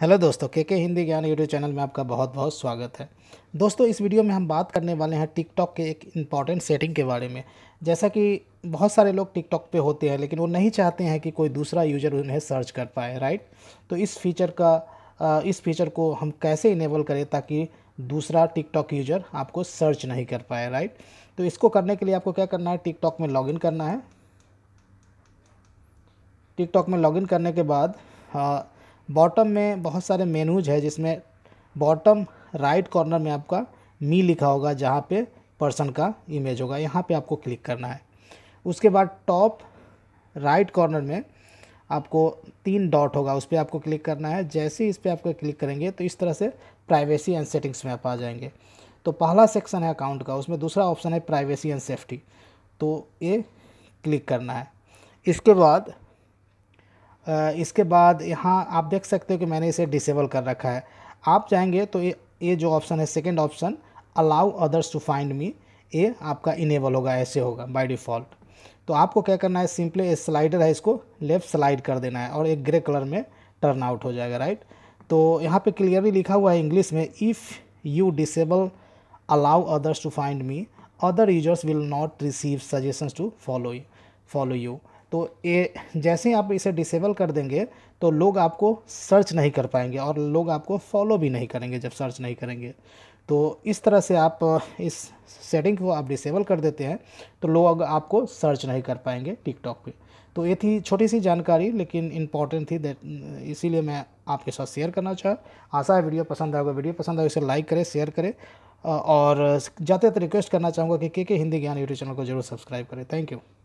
hello दोस्तों के के हिंदी ज्ञान यूट्यूब चैनल में आपका बहुत बहुत स्वागत है दोस्तों इस वीडियो में हम बात करने वाले हैं टिकटॉक के एक इम्पॉर्टेंट सेटिंग के बारे में जैसा कि बहुत सारे लोग टिकटॉक पे होते हैं लेकिन वो नहीं चाहते हैं कि कोई दूसरा यूज़र उन्हें सर्च कर पाए राइट तो इस फीचर का इस फीचर को हम कैसे इनेबल करें ताकि दूसरा टिकटॉक यूज़र आपको सर्च नहीं कर पाए राइट तो इसको करने के लिए आपको क्या करना है टिकटॉक में लॉगिन करना है टिकटॉक में लॉगिन करने के बाद बॉटम में बहुत सारे मेनूज है जिसमें बॉटम राइट कॉर्नर में आपका मी लिखा होगा जहाँ पे पर्सन का इमेज होगा यहाँ पे आपको क्लिक करना है उसके बाद टॉप राइट कॉर्नर में आपको तीन डॉट होगा उस पर आपको क्लिक करना है जैसे ही इस पर आपको क्लिक करेंगे तो इस तरह से प्राइवेसी एंड सेटिंग्स में आप आ जाएंगे तो पहला सेक्शन है अकाउंट का उसमें दूसरा ऑप्शन है प्राइवेसी एंड सेफ्टी तो ये क्लिक करना है इसके बाद इसके बाद यहाँ आप देख सकते हो कि मैंने इसे डिसेबल कर रखा है आप चाहेंगे तो ये ये जो ऑप्शन है second option allow others to find me ये आपका इनेबल होगा ऐसे होगा बाय डिफ़ॉल्ट तो आपको क्या करना है सिंपली स्लाइडर है इसको लेफ़्ट स्लाइड कर देना है और एक ग्रे कलर में टर्न आउट हो जाएगा राइट तो यहाँ पे क्लियरली लिखा हुआ है इंग्लिश में if you disable allow others to find me other users will not receive suggestions to follow follow you तो ये जैसे ही आप इसे डिसेबल कर देंगे तो लोग आपको सर्च नहीं कर पाएंगे और लोग आपको फॉलो भी नहीं करेंगे जब सर्च नहीं करेंगे तो इस तरह से आप इस सेटिंग को आप डिसेबल कर देते हैं तो लोग आपको सर्च नहीं कर पाएंगे टिकटॉक पे तो ये थी छोटी सी जानकारी लेकिन इंपॉर्टेंट थी इसीलिए मैं आपके साथ शेयर करना चाहूँ आशा है वीडियो पसंद आएगा वीडियो पसंद आए इसे लाइक करें शेयर करें और ज़्यादातर रिक्वेस्ट करना चाहूँगा कि के के हिंदी ज्ञान यूट्यूब चैनल को जरूर सब्सक्राइब करें थैंक यू